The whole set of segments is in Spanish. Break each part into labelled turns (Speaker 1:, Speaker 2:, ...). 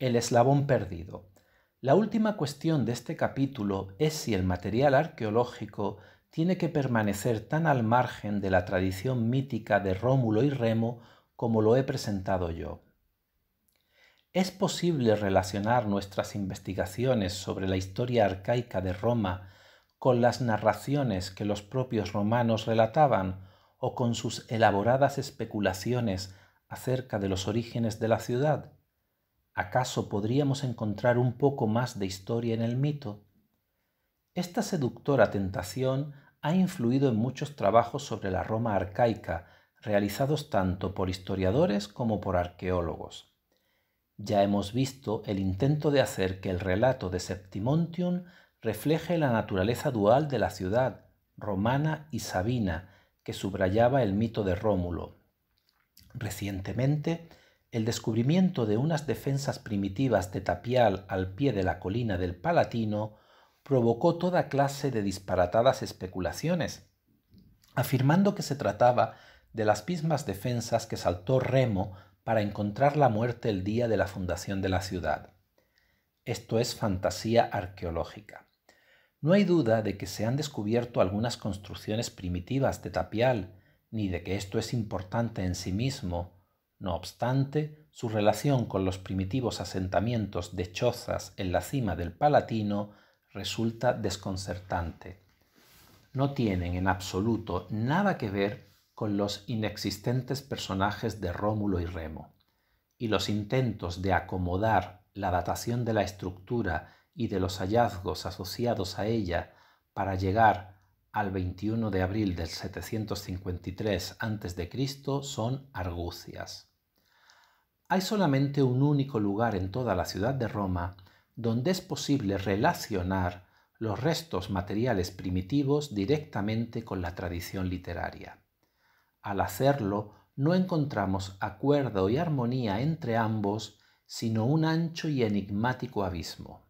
Speaker 1: El eslabón perdido. La última cuestión de este capítulo es si el material arqueológico tiene que permanecer tan al margen de la tradición mítica de Rómulo y Remo como lo he presentado yo. ¿Es posible relacionar nuestras investigaciones sobre la historia arcaica de Roma con las narraciones que los propios romanos relataban o con sus elaboradas especulaciones acerca de los orígenes de la ciudad? ¿Acaso podríamos encontrar un poco más de historia en el mito? Esta seductora tentación ha influido en muchos trabajos sobre la Roma arcaica, realizados tanto por historiadores como por arqueólogos. Ya hemos visto el intento de hacer que el relato de Septimontium refleje la naturaleza dual de la ciudad, romana y sabina, que subrayaba el mito de Rómulo. Recientemente, el descubrimiento de unas defensas primitivas de tapial al pie de la colina del Palatino provocó toda clase de disparatadas especulaciones, afirmando que se trataba de las mismas defensas que saltó Remo para encontrar la muerte el día de la fundación de la ciudad. Esto es fantasía arqueológica. No hay duda de que se han descubierto algunas construcciones primitivas de tapial, ni de que esto es importante en sí mismo, no obstante, su relación con los primitivos asentamientos de chozas en la cima del Palatino resulta desconcertante. No tienen en absoluto nada que ver con los inexistentes personajes de Rómulo y Remo, y los intentos de acomodar la datación de la estructura y de los hallazgos asociados a ella para llegar al 21 de abril del 753 a.C. son argucias hay solamente un único lugar en toda la ciudad de Roma donde es posible relacionar los restos materiales primitivos directamente con la tradición literaria. Al hacerlo, no encontramos acuerdo y armonía entre ambos, sino un ancho y enigmático abismo.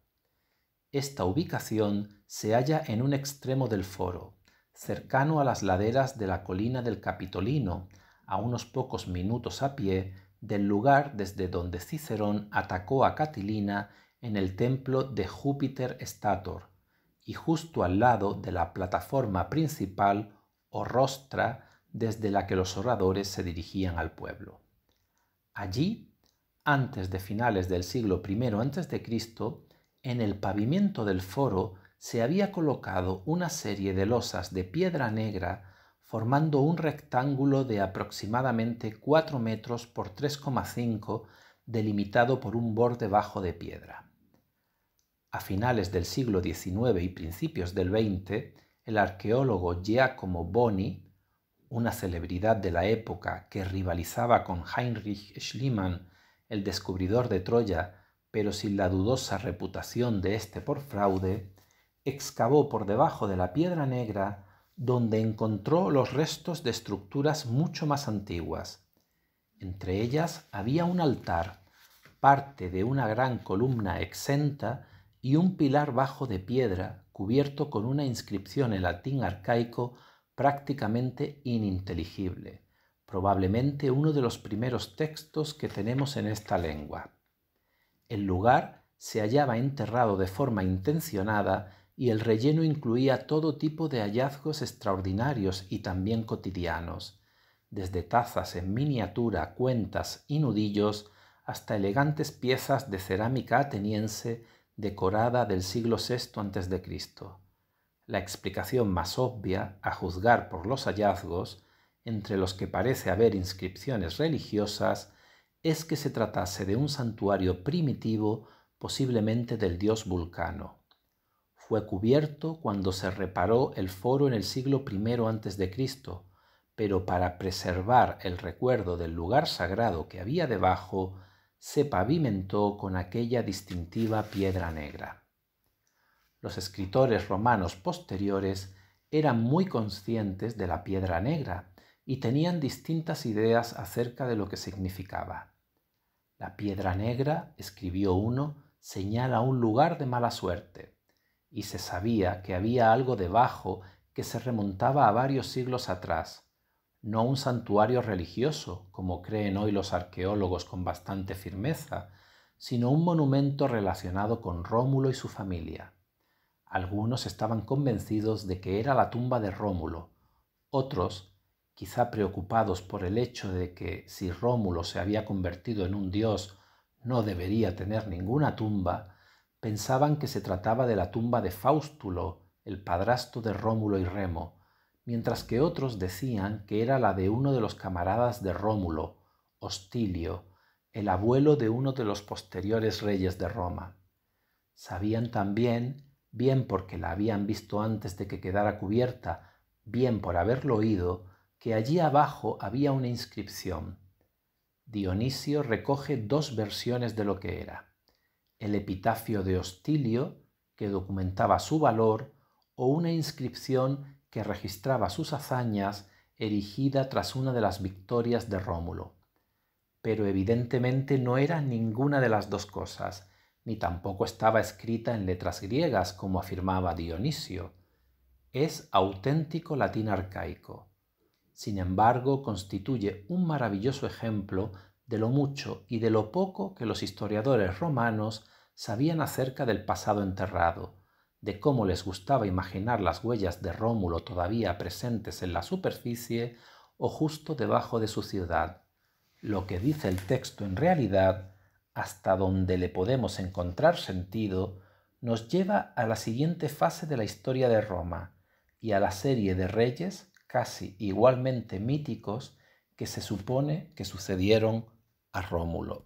Speaker 1: Esta ubicación se halla en un extremo del foro, cercano a las laderas de la colina del Capitolino, a unos pocos minutos a pie del lugar desde donde Cicerón atacó a Catilina en el templo de Júpiter Stator y justo al lado de la plataforma principal o rostra desde la que los oradores se dirigían al pueblo. Allí, antes de finales del siglo I Cristo, en el pavimento del foro se había colocado una serie de losas de piedra negra formando un rectángulo de aproximadamente 4 metros por 3,5 delimitado por un borde bajo de piedra. A finales del siglo XIX y principios del XX, el arqueólogo Giacomo Boni, una celebridad de la época que rivalizaba con Heinrich Schliemann, el descubridor de Troya, pero sin la dudosa reputación de este por fraude, excavó por debajo de la piedra negra donde encontró los restos de estructuras mucho más antiguas. Entre ellas había un altar, parte de una gran columna exenta y un pilar bajo de piedra cubierto con una inscripción en latín arcaico prácticamente ininteligible, probablemente uno de los primeros textos que tenemos en esta lengua. El lugar se hallaba enterrado de forma intencionada y el relleno incluía todo tipo de hallazgos extraordinarios y también cotidianos, desde tazas en miniatura, cuentas y nudillos, hasta elegantes piezas de cerámica ateniense decorada del siglo VI Cristo. La explicación más obvia, a juzgar por los hallazgos, entre los que parece haber inscripciones religiosas, es que se tratase de un santuario primitivo, posiblemente del dios Vulcano. Fue cubierto cuando se reparó el foro en el siglo I a.C., pero para preservar el recuerdo del lugar sagrado que había debajo, se pavimentó con aquella distintiva piedra negra. Los escritores romanos posteriores eran muy conscientes de la piedra negra y tenían distintas ideas acerca de lo que significaba. La piedra negra, escribió uno, señala un lugar de mala suerte y se sabía que había algo debajo que se remontaba a varios siglos atrás, no un santuario religioso, como creen hoy los arqueólogos con bastante firmeza, sino un monumento relacionado con Rómulo y su familia. Algunos estaban convencidos de que era la tumba de Rómulo, otros, quizá preocupados por el hecho de que si Rómulo se había convertido en un dios no debería tener ninguna tumba, pensaban que se trataba de la tumba de Faustulo, el padrastro de Rómulo y Remo, mientras que otros decían que era la de uno de los camaradas de Rómulo, Hostilio, el abuelo de uno de los posteriores reyes de Roma. Sabían también, bien porque la habían visto antes de que quedara cubierta, bien por haberlo oído, que allí abajo había una inscripción. Dionisio recoge dos versiones de lo que era el epitafio de Hostilio, que documentaba su valor, o una inscripción que registraba sus hazañas erigida tras una de las victorias de Rómulo. Pero evidentemente no era ninguna de las dos cosas, ni tampoco estaba escrita en letras griegas, como afirmaba Dionisio. Es auténtico latín arcaico. Sin embargo, constituye un maravilloso ejemplo de lo mucho y de lo poco que los historiadores romanos sabían acerca del pasado enterrado, de cómo les gustaba imaginar las huellas de Rómulo todavía presentes en la superficie o justo debajo de su ciudad. Lo que dice el texto en realidad, hasta donde le podemos encontrar sentido, nos lleva a la siguiente fase de la historia de Roma y a la serie de reyes casi igualmente míticos que se supone que sucedieron a Rómulo.